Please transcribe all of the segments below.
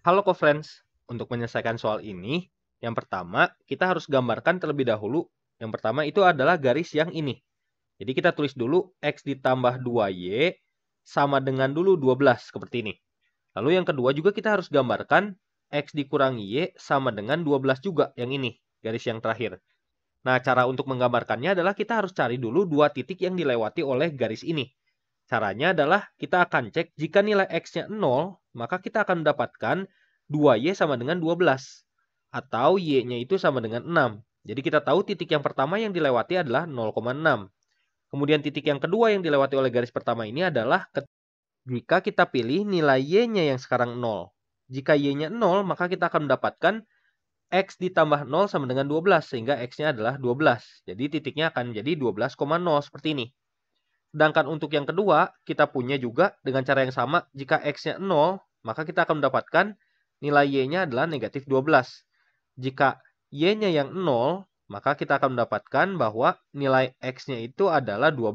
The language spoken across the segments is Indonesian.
Halo co-friends, untuk menyelesaikan soal ini, yang pertama kita harus gambarkan terlebih dahulu. Yang pertama itu adalah garis yang ini. Jadi kita tulis dulu X ditambah 2Y sama dengan dulu 12 seperti ini. Lalu yang kedua juga kita harus gambarkan X dikurangi Y sama dengan 12 juga yang ini, garis yang terakhir. Nah, cara untuk menggambarkannya adalah kita harus cari dulu dua titik yang dilewati oleh garis ini. Caranya adalah kita akan cek jika nilai X-nya 0, maka kita akan mendapatkan 2Y sama dengan 12. Atau Y-nya itu sama dengan 6. Jadi kita tahu titik yang pertama yang dilewati adalah 0,6. Kemudian titik yang kedua yang dilewati oleh garis pertama ini adalah jika kita pilih nilai Y-nya yang sekarang 0. Jika Y-nya 0, maka kita akan mendapatkan X ditambah 0 sama dengan 12, sehingga X-nya adalah 12. Jadi titiknya akan jadi 12,0 seperti ini. Sedangkan untuk yang kedua, kita punya juga dengan cara yang sama, jika x-nya 0, maka kita akan mendapatkan nilai y-nya adalah negatif 12. Jika y-nya yang 0, maka kita akan mendapatkan bahwa nilai x-nya itu adalah 12.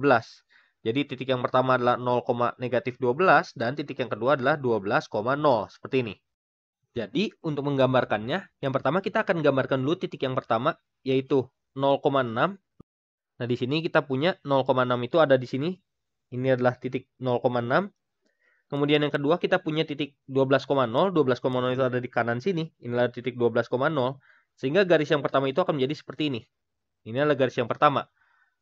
Jadi titik yang pertama adalah 0, negatif 12 dan titik yang kedua adalah 12,0 seperti ini. Jadi untuk menggambarkannya, yang pertama kita akan gambarkan dulu titik yang pertama yaitu 0,6 Nah, di sini kita punya 0,6 itu ada di sini. Ini adalah titik 0,6. Kemudian yang kedua kita punya titik 12,0. 12,0 itu ada di kanan sini. Inilah titik 12,0. Sehingga garis yang pertama itu akan menjadi seperti ini. Ini adalah garis yang pertama.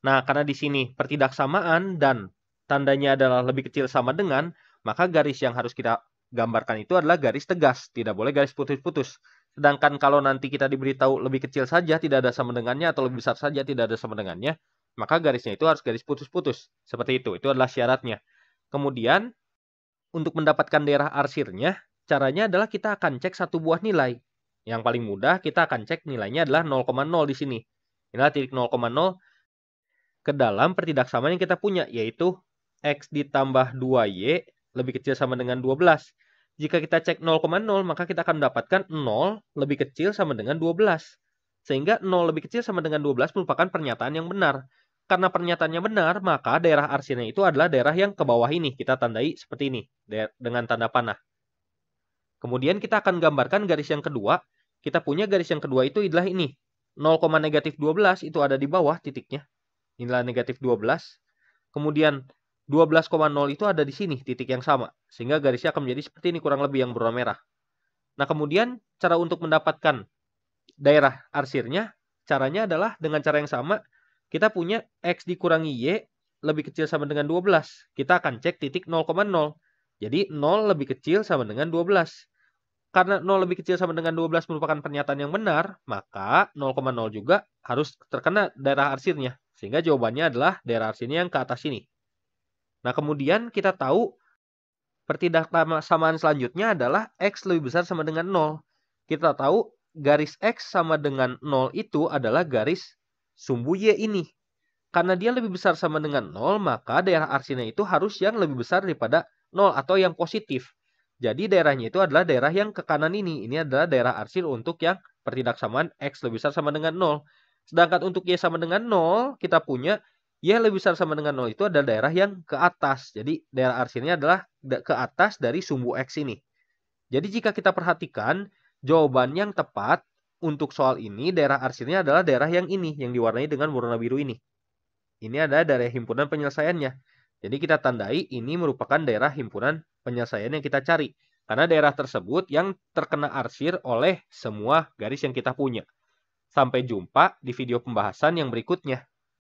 Nah, karena di sini pertidaksamaan dan tandanya adalah lebih kecil sama dengan, maka garis yang harus kita gambarkan itu adalah garis tegas, tidak boleh garis putus-putus. Sedangkan kalau nanti kita diberitahu lebih kecil saja tidak ada sama dengannya atau lebih besar saja tidak ada sama dengannya, maka garisnya itu harus garis putus-putus. Seperti itu. Itu adalah syaratnya. Kemudian untuk mendapatkan daerah arsirnya, caranya adalah kita akan cek satu buah nilai. Yang paling mudah kita akan cek nilainya adalah 0,0 di sini. Inilah titik 0,0 ke dalam pertidaksamaan yang kita punya yaitu x ditambah 2y lebih kecil sama dengan 12 jika kita cek 0,0 maka kita akan mendapatkan 0 lebih kecil sama dengan 12. Sehingga 0 lebih kecil sama dengan 12 merupakan pernyataan yang benar. Karena pernyataannya benar, maka daerah arsirnya itu adalah daerah yang ke bawah ini. Kita tandai seperti ini, dengan tanda panah. Kemudian kita akan gambarkan garis yang kedua. Kita punya garis yang kedua itu adalah ini. 0, negatif 12 itu ada di bawah titiknya. Inilah negatif 12. Kemudian 12,0 itu ada di sini, titik yang sama. Sehingga garisnya akan menjadi seperti ini, kurang lebih yang berwarna merah. Nah, kemudian cara untuk mendapatkan daerah arsirnya, caranya adalah dengan cara yang sama, kita punya X dikurangi Y lebih kecil sama dengan 12. Kita akan cek titik 0,0. Jadi 0 lebih kecil sama dengan 12. Karena 0 lebih kecil sama dengan 12 merupakan pernyataan yang benar, maka 0,0 juga harus terkena daerah arsirnya. Sehingga jawabannya adalah daerah arsirnya yang ke atas ini. Nah, kemudian kita tahu pertidaksamaan selanjutnya adalah X lebih besar sama dengan 0. Kita tahu garis X sama dengan 0 itu adalah garis sumbu Y ini. Karena dia lebih besar sama dengan 0, maka daerah arsinya itu harus yang lebih besar daripada 0 atau yang positif. Jadi daerahnya itu adalah daerah yang ke kanan ini. Ini adalah daerah arsir untuk yang pertidaksamaan X lebih besar sama dengan 0. Sedangkan untuk Y sama dengan 0, kita punya Ya lebih besar sama dengan 0 itu adalah daerah yang ke atas. Jadi daerah arsirnya adalah ke atas dari sumbu X ini. Jadi jika kita perhatikan, jawaban yang tepat untuk soal ini daerah arsirnya adalah daerah yang ini, yang diwarnai dengan warna biru ini. Ini adalah daerah himpunan penyelesaiannya. Jadi kita tandai ini merupakan daerah himpunan penyelesaian yang kita cari. Karena daerah tersebut yang terkena arsir oleh semua garis yang kita punya. Sampai jumpa di video pembahasan yang berikutnya.